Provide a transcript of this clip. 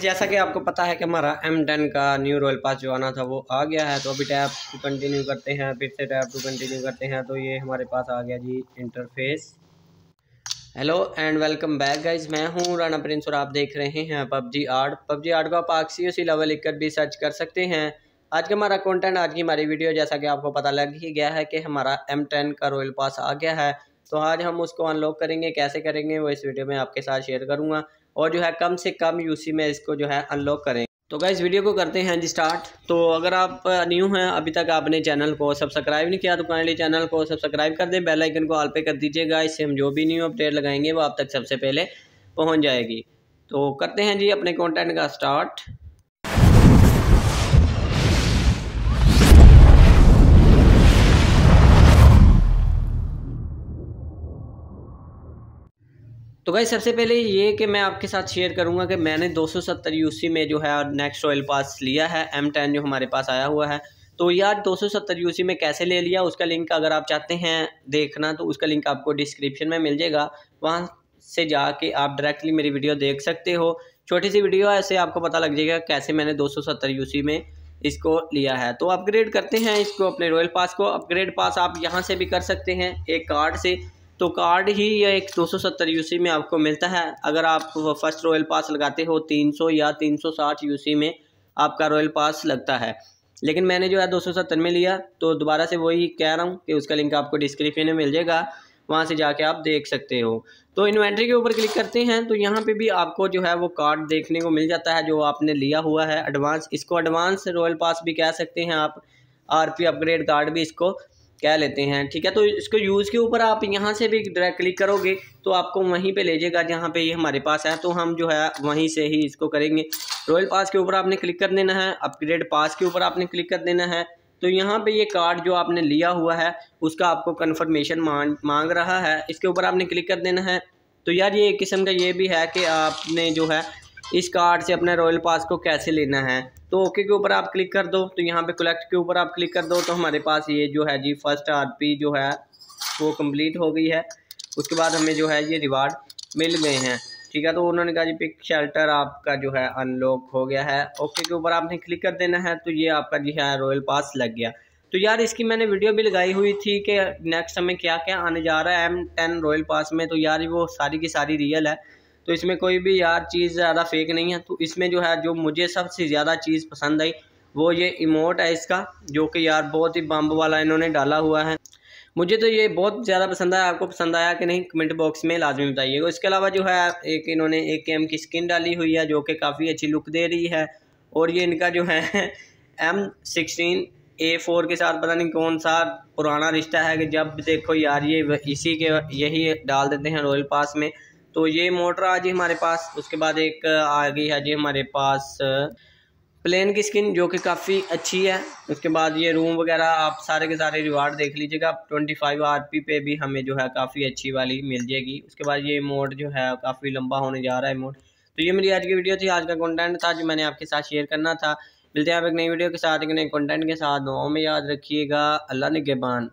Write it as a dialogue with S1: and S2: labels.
S1: जैसा कि आपको पता है कि हमारा एम टेन का न्यू रॉयल पास जो आना था वो आ गया है तो अभी टैप टू कंटिन्यू करते हैं फिर से टैप टू कंटिन्यू करते हैं तो ये हमारे पास आ गया जी interface hello and welcome back guys मैं हूँ राना प्रिंस और आप देख रहे हैं पबजी आर्ट पबजी आर्ट को आप आक्सी उसी लेवल लिखकर भी सर्च कर सकते हैं आज का हमारा कॉन्टेंट आज की हमारी वीडियो जैसा कि आपको पता लग ही गया है कि हमारा एम टेन का रॉयल पास आ गया है तो आज हम उसको अनलॉक करेंगे कैसे करेंगे वो इस वीडियो में आपके साथ शेयर करूँगा और जो है कम से कम यूसी में इसको जो है अनलॉक करेंगे तो क्या इस वीडियो को करते हैं जी स्टार्ट तो अगर आप न्यू हैं अभी तक आपने चैनल को सब्सक्राइब नहीं किया तो काइंडली चैनल को सब्सक्राइब कर दें बेल आइकन को ऑल पे कर दीजिएगा इससे हम जो भी न्यू अपडेट लगाएंगे वो आप तक सबसे पहले पहुंच जाएगी तो करते हैं जी अपने कंटेंट का स्टार्ट तो भाई सबसे पहले ये कि मैं आपके साथ शेयर करूंगा कि मैंने 270 यूसी में जो है नेक्स्ट ऑयल पास लिया है एम टेन जो हमारे पास आया हुआ है तो यार 270 यूसी में कैसे ले लिया उसका लिंक अगर आप चाहते हैं देखना तो उसका लिंक आपको डिस्क्रिप्शन में मिल जाएगा वहाँ से जाके आप डायरेक्टली मेरी वीडियो देख सकते हो छोटी सी वीडियो ऐसे आपको पता लग जाएगा कैसे मैंने दो सौ में इसको लिया है तो अपग्रेड करते हैं इसको अपने रॉयल पास को अपग्रेड पास आप यहाँ से भी कर सकते हैं एक कार्ड से तो कार्ड ही यह एक 270 यूसी में आपको मिलता है अगर आप फर्स्ट रॉयल पास लगाते हो 300 या 360 यूसी में आपका रॉयल पास लगता है लेकिन मैंने जो है दो में लिया तो दोबारा से वही कह रहा हूँ कि उसका लिंक आपको डिस्क्रिप्शन में मिल जाएगा वहाँ से जाके आप देख सकते हो तो इन्वेंट्री के ऊपर क्लिक करते हैं तो यहाँ पे भी आपको जो है वो कार्ड देखने को मिल जाता है जो आपने लिया हुआ है एडवांस इसको एडवांस रॉयल पास भी कह सकते हैं आप आरपी अपग्रेड कार्ड भी इसको कह लेते हैं ठीक है तो इसको यूज़ के ऊपर आप यहाँ से भी डायरेक्ट क्लिक करोगे तो आपको वहीं पे ले जाएगा जहाँ पे ये हमारे पास है तो हम जो है वहीं से ही इसको करेंगे रॉयल पास के ऊपर आपने क्लिक कर देना है अपग्रेड पास के ऊपर आपने क्लिक कर देना है तो यहाँ पे ये कार्ड जो आपने लिया हुआ है उसका आपको कन्फर्मेशन मांग मांग रहा है इसके ऊपर आपने क्लिक कर देना है तो यार ये एक किस्म का ये भी है कि आपने जो है इस कार्ड से अपने रॉयल पास को कैसे लेना है तो ओके के ऊपर आप क्लिक कर दो तो यहाँ पे कलेक्ट के ऊपर आप क्लिक कर दो तो हमारे पास ये जो है जी फर्स्ट आरपी जो है वो कंप्लीट हो गई है उसके बाद हमें जो है ये रिवार्ड मिल गए हैं ठीक है तो उन्होंने कहा जी पिक शेल्टर आपका जो है अनलॉक हो गया है ओके के ऊपर आपने क्लिक कर देना है तो ये आपका जी है रॉयल पास लग गया तो यार इसकी मैंने वीडियो भी लगाई हुई थी कि नेक्स्ट हमें क्या क्या आने जा रहा है एम टेन रॉयल पास में तो यार वो सारी की सारी रियल है तो इसमें कोई भी यार चीज़ ज़्यादा फेक नहीं है तो इसमें जो है जो मुझे सबसे ज़्यादा चीज़ पसंद आई वो ये इमोट है इसका जो कि यार बहुत ही बम्ब वाला इन्होंने डाला हुआ है मुझे तो ये बहुत ज़्यादा पसंद आया आपको पसंद आया कि नहीं कमेंट बॉक्स में लाजमी बताइएगा इसके अलावा जो है एक इन्होंने एक एम की स्किन डाली हुई है जो कि काफ़ी अच्छी लुक दे रही है और ये इनका जो है एम सिक्सटीन ए फोर के साथ पता नहीं कौन सा पुराना रिश्ता है कि जब देखो यार ये इसी के यही डाल देते हैं रॉयल पास में तो ये मोटर आ जी हमारे पास उसके बाद एक आ गई है जी हमारे पास प्लेन की स्किन जो कि काफ़ी अच्छी है उसके बाद ये रूम वगैरह आप सारे के सारे रिवार्ड देख लीजिएगा ट्वेंटी फाइव आर पी पे भी हमें जो है काफ़ी अच्छी वाली मिल जाएगी उसके बाद ये मोड जो है काफ़ी लंबा होने जा रहा है मोड तो ये मेरी आज की वीडियो थी आज का कंटेंट था जो मैंने आपके साथ शेयर करना था मिलते हैं आप एक नई वीडियो के साथ एक नए कॉन्टेंट के साथ दुआओं में याद रखिएगा अल्लाह निगेबान